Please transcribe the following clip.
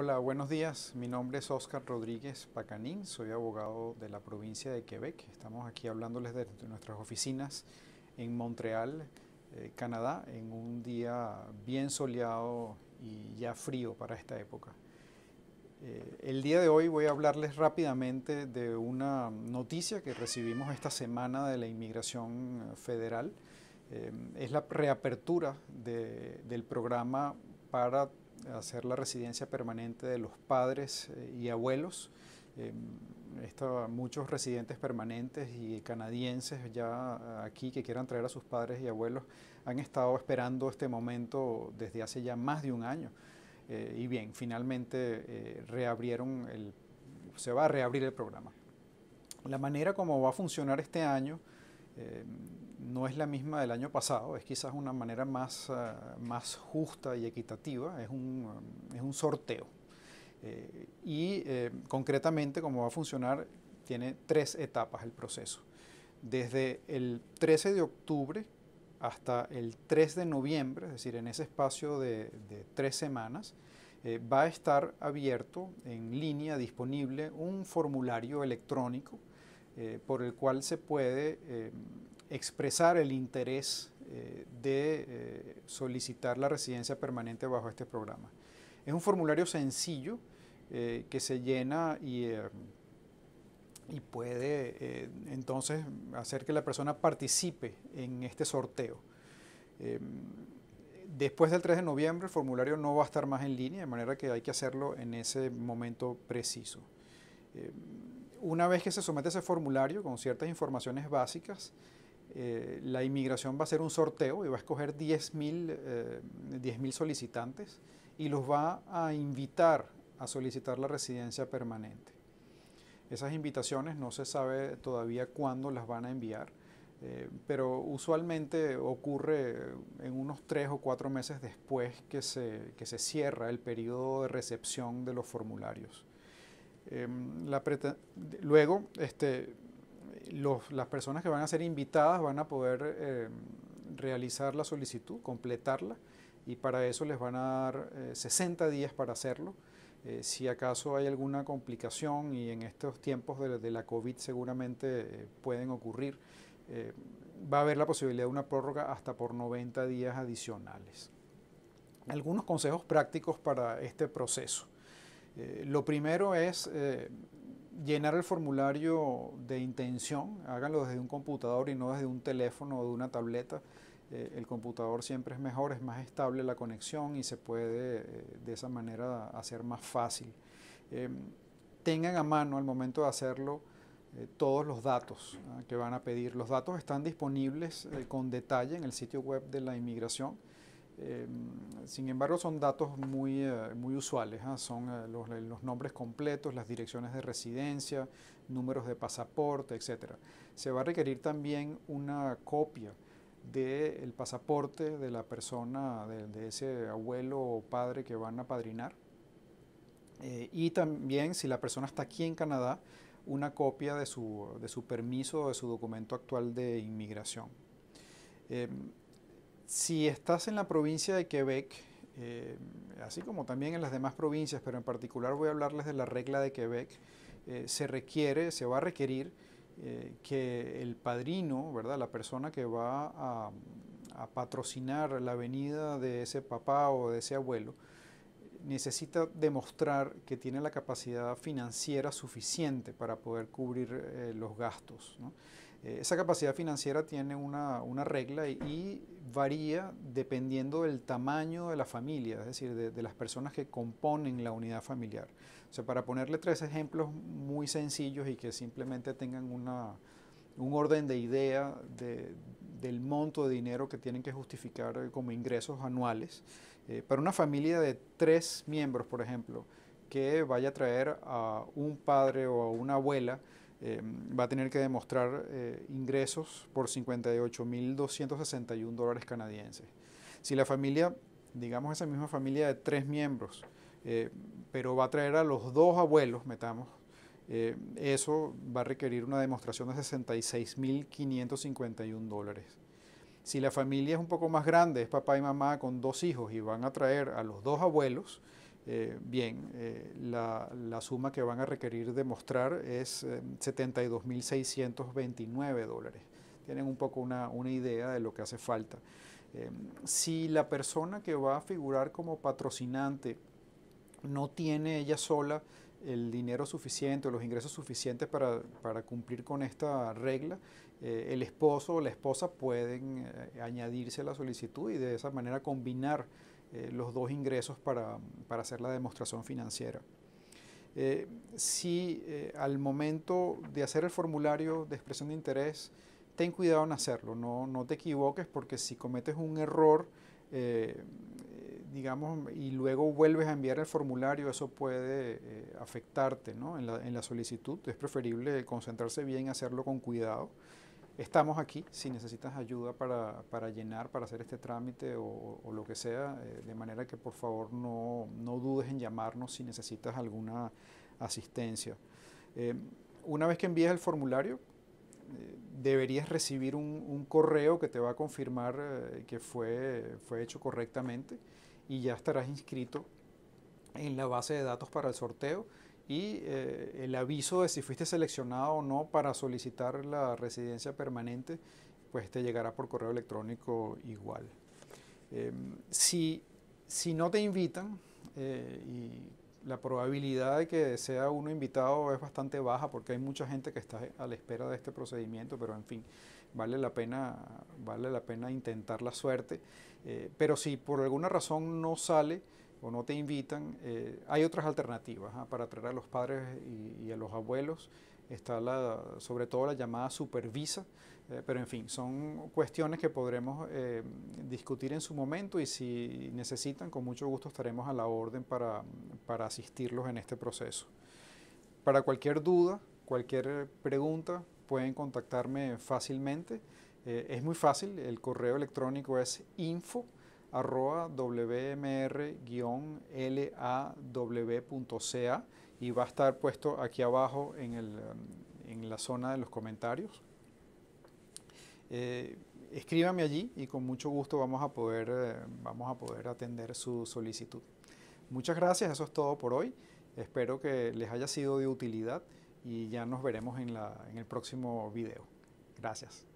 Hola, buenos días. Mi nombre es Oscar Rodríguez Pacanín, soy abogado de la provincia de Quebec. Estamos aquí hablándoles de nuestras oficinas en Montreal, eh, Canadá, en un día bien soleado y ya frío para esta época. Eh, el día de hoy voy a hablarles rápidamente de una noticia que recibimos esta semana de la inmigración federal. Eh, es la reapertura del programa para hacer la residencia permanente de los padres eh, y abuelos. Em, muchos residentes permanentes y canadienses ya ah, aquí que quieran traer a sus padres y abuelos han estado esperando este momento desde hace ya más de un año. Eh, y bien, finalmente eh, reabrieron el, se va a reabrir el programa. La manera como va a funcionar este año em, no es la misma del año pasado, es quizás una manera más, eh, más justa y equitativa, es un, um, es un sorteo. Eh, y eh, concretamente, cómo va a funcionar, tiene tres etapas el proceso. Desde el 13 de octubre hasta el 3 de noviembre, es decir, en ese espacio de, tres semanas, va a estar abierto en línea disponible un formulario electrónico por el cual se puede expresar el interés eh, de eh, solicitar la residencia permanente bajo este programa. Es un formulario sencillo eh, que se llena y, y puede entonces hacer que la persona participe en este sorteo. Em, después del 3 de noviembre el formulario no va a estar más en línea, de manera que hay que hacerlo en ese momento preciso. Em, una vez que se somete ese formulario con ciertas informaciones básicas, eh, la inmigración va a ser un sorteo y va a escoger 10.000 eh, mil solicitantes y los va a invitar a solicitar la residencia permanente. Esas invitaciones no se sabe todavía cuándo las van a enviar, eh, pero usualmente ocurre en unos tres o cuatro meses después que se, cierra el periodo de recepción de los formularios. Em, luego, este, las personas que van a ser invitadas van a poder eh, realizar la solicitud, completarla, y para eso les van a dar 60 eh, días para hacerlo. Eh, si acaso hay alguna complicación y en estos tiempos de, de la COVID seguramente pueden ocurrir, va a haber la posibilidad de una prórroga hasta por 90 días adicionales. Algunos consejos prácticos para este proceso. lo primero es llenar el formulario de intención, háganlo desde un computador y no desde un teléfono o de una tableta. Eh, el computador siempre es mejor, es más estable la conexión y se puede eh, de esa manera hacer más fácil. Em, tengan a mano al momento de hacerlo eh, todos los datos ¿ah? que van a pedir. Los datos están disponibles con detalle en el sitio web de la inmigración. Em, sin embargo, son datos muy, eh, muy usuales, ¿ah? son eh, eh, los, nombres completos, las direcciones de residencia, números de pasaporte, etc. Se va a requerir también una copia del pasaporte de la persona, de, de, ese abuelo o padre que van a padrinar. y también, si la persona está aquí en Canadá, una copia de su, de su permiso o de su documento actual de inmigración. Em, si estás en la provincia de Quebec, eh, así como también en las demás provincias, pero en particular voy a hablarles de la regla de Quebec, eh, se requiere, se va a requerir eh, que el padrino, ¿verdad? la persona que va a, patrocinar la venida de ese papá o de ese abuelo, necesita demostrar que tiene la capacidad financiera suficiente para poder cubrir los gastos. Eh, esa capacidad financiera tiene una, regla y, varía dependiendo del tamaño de la familia, es decir, de, las personas que componen la unidad familiar. O sea, para ponerle tres ejemplos muy sencillos y que simplemente tengan un orden de idea del monto de dinero que tienen que justificar eh, como ingresos anuales, eh, para una familia de tres miembros, por ejemplo, que vaya a traer a un padre o a una abuela, Em, va a tener que demostrar eh, ingresos por 58.261 dólares canadienses. Si la familia, digamos esa misma familia de tres miembros, eh, pero va a traer a los dos abuelos, metamos, eh, eso va a requerir una demostración de 66.551 dólares. Si la familia es un poco más grande, es papá y mamá con dos hijos y van a traer a los dos abuelos, eh, bien, eh, la, suma que van a requerir demostrar es 72.629 eh, dólares. Tienen un poco una, idea de lo que hace falta. si la persona que va a figurar como patrocinante no tiene ella sola el dinero suficiente o los ingresos suficientes para, para cumplir con esta regla, el esposo o la esposa pueden añadirse a la solicitud y de esa manera combinar eh, los dos ingresos para, hacer la demostración financiera. Eh, si eh, al momento de hacer el formulario de expresión de interés, ten cuidado en hacerlo, no, te equivoques porque si cometes un error, digamos, y luego vuelves a enviar el formulario, eso puede afectarte ¿no? en, la, en la solicitud. Es preferible concentrarse bien, hacerlo con cuidado. Estamos aquí, si necesitas ayuda para, llenar, para hacer este trámite o, lo que sea, eh, de manera que por favor no, dudes en llamarnos si necesitas alguna asistencia. Eh, una vez que envíes el formulario, eh, deberías recibir un, correo que te va a confirmar que fue, fue hecho correctamente y ya estarás inscrito en la base de datos para el sorteo y eh, el aviso de si fuiste seleccionado o no para solicitar la residencia permanente, pues te llegará por correo electrónico igual. Em, si, si, no te invitan, eh, y la probabilidad de que sea uno invitado es bastante baja porque hay mucha gente que está a la espera de este procedimiento, pero en fin, vale la pena, vale la pena intentar la suerte. Eh, pero si por alguna razón no sale, o no te invitan, eh, hay otras alternativas ah, para atraer a los padres y, a los abuelos. Está la, sobre todo la llamada supervisa, eh, pero en fin, son cuestiones que podremos eh, discutir en su momento y si necesitan, con mucho gusto estaremos a la orden para, para asistirlos en este proceso. Para cualquier duda, cualquier pregunta, pueden contactarme fácilmente. es muy fácil, el correo electrónico es info@ arroba wmr-law.ca y va a estar puesto aquí abajo en, la zona de los comentarios. Eh, escríbame allí y con mucho gusto vamos a, poder, eh, vamos a poder atender su solicitud. Muchas gracias, eso es todo por hoy. Espero que les haya sido de utilidad y ya nos veremos en, en el próximo video. Gracias.